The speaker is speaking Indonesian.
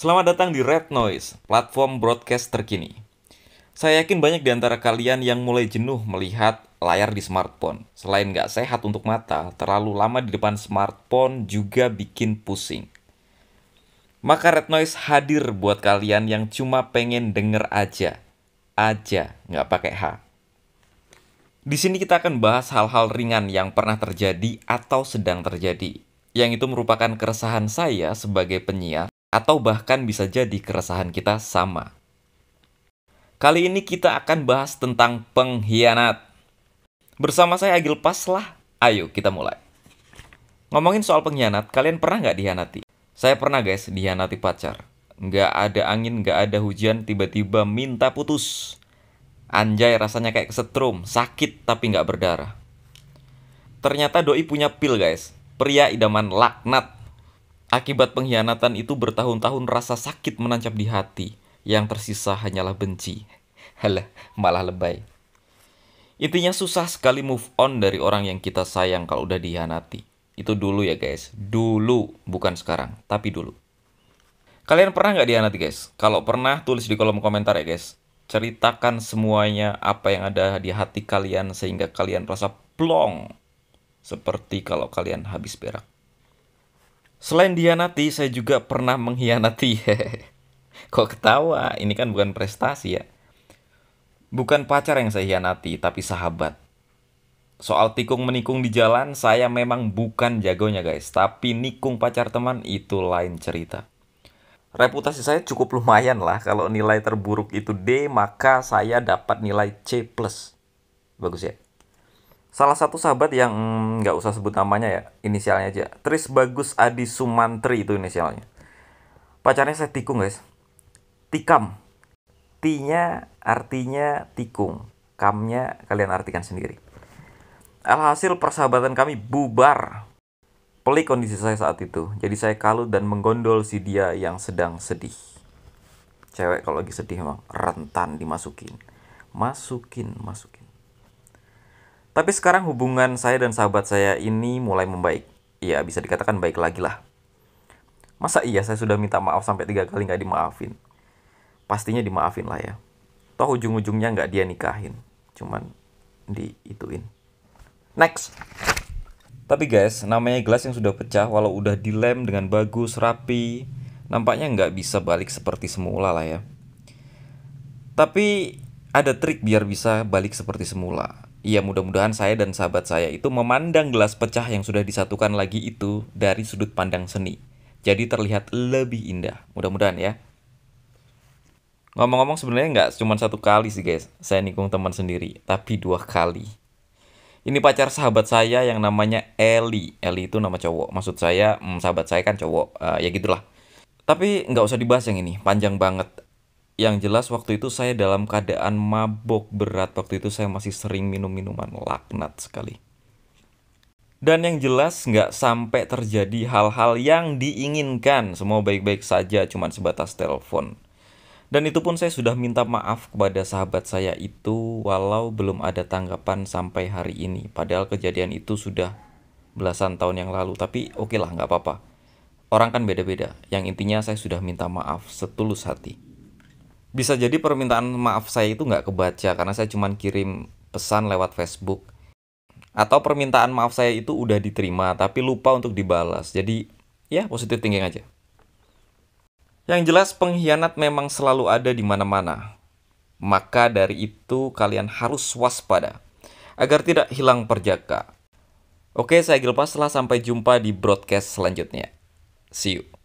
Selamat datang di Red Noise, platform broadcast terkini. Saya yakin banyak di antara kalian yang mulai jenuh melihat layar di smartphone. Selain nggak sehat untuk mata, terlalu lama di depan smartphone juga bikin pusing. Maka Red Noise hadir buat kalian yang cuma pengen denger aja. Aja, nggak pakai H. Di sini kita akan bahas hal-hal ringan yang pernah terjadi atau sedang terjadi, yang itu merupakan keresahan saya sebagai penyiar atau bahkan bisa jadi keresahan kita sama. Kali ini kita akan bahas tentang pengkhianat. Bersama saya Agil Paslah, ayo kita mulai. Ngomongin soal pengkhianat, kalian pernah nggak dihianati? Saya pernah guys, dihianati pacar. Nggak ada angin, nggak ada hujan, tiba-tiba minta putus. Anjay rasanya kayak kesetrum, sakit tapi nggak berdarah. Ternyata doi punya pil guys, pria idaman laknat Akibat pengkhianatan itu bertahun-tahun rasa sakit menancap di hati, yang tersisa hanyalah benci. Halah, malah lebay. Intinya susah sekali move on dari orang yang kita sayang kalau udah dihianati. Itu dulu ya guys, dulu, bukan sekarang, tapi dulu. Kalian pernah nggak dihianati guys? Kalau pernah, tulis di kolom komentar ya guys. Ceritakan semuanya apa yang ada di hati kalian sehingga kalian rasa plong. Seperti kalau kalian habis berak. Selain nanti, saya juga pernah mengkhianati. Kok ketawa? Ini kan bukan prestasi ya. Bukan pacar yang saya hianati, tapi sahabat. Soal tikung menikung di jalan, saya memang bukan jagonya guys. Tapi nikung pacar teman itu lain cerita. Reputasi saya cukup lumayan lah. Kalau nilai terburuk itu D, maka saya dapat nilai C+. Bagus ya? salah satu sahabat yang nggak hmm, usah sebut namanya ya inisialnya aja Tris Bagus Adi Sumantri itu inisialnya pacarnya saya tikung guys tikam tinya artinya tikung kamnya kalian artikan sendiri alhasil persahabatan kami bubar pelik kondisi saya saat itu jadi saya kalut dan menggondol si dia yang sedang sedih cewek kalau lagi sedih emang rentan dimasukin masukin masukin tapi sekarang hubungan saya dan sahabat saya ini mulai membaik. Ya, bisa dikatakan baik lagi lah. Masa iya saya sudah minta maaf sampai tiga kali nggak dimaafin? Pastinya dimaafin lah ya. Toh ujung-ujungnya nggak dia nikahin. Cuman diituin. Next. Tapi guys, namanya gelas yang sudah pecah walau udah dilem dengan bagus, rapi, nampaknya nggak bisa balik seperti semula lah ya. Tapi ada trik biar bisa balik seperti semula. Iya, mudah-mudahan saya dan sahabat saya itu memandang gelas pecah yang sudah disatukan lagi itu dari sudut pandang seni. Jadi terlihat lebih indah. Mudah-mudahan ya. Ngomong-ngomong sebenarnya nggak cuma satu kali sih guys. Saya nikung teman sendiri, tapi dua kali. Ini pacar sahabat saya yang namanya Eli. Eli itu nama cowok. Maksud saya, hmm, sahabat saya kan cowok. Uh, ya gitulah. Tapi nggak usah dibahas yang ini, panjang banget yang jelas waktu itu saya dalam keadaan mabok berat waktu itu saya masih sering minum minuman laknat sekali dan yang jelas nggak sampai terjadi hal-hal yang diinginkan semua baik-baik saja cuman sebatas telepon dan itu pun saya sudah minta maaf kepada sahabat saya itu walau belum ada tanggapan sampai hari ini padahal kejadian itu sudah belasan tahun yang lalu tapi oke okay lah nggak apa-apa orang kan beda-beda yang intinya saya sudah minta maaf setulus hati bisa jadi permintaan maaf saya itu nggak kebaca karena saya cuma kirim pesan lewat Facebook atau permintaan maaf saya itu udah diterima tapi lupa untuk dibalas jadi ya positif thinking aja yang jelas pengkhianat memang selalu ada di mana-mana maka dari itu kalian harus waspada agar tidak hilang perjaka oke saya Gilpas lah sampai jumpa di broadcast selanjutnya see you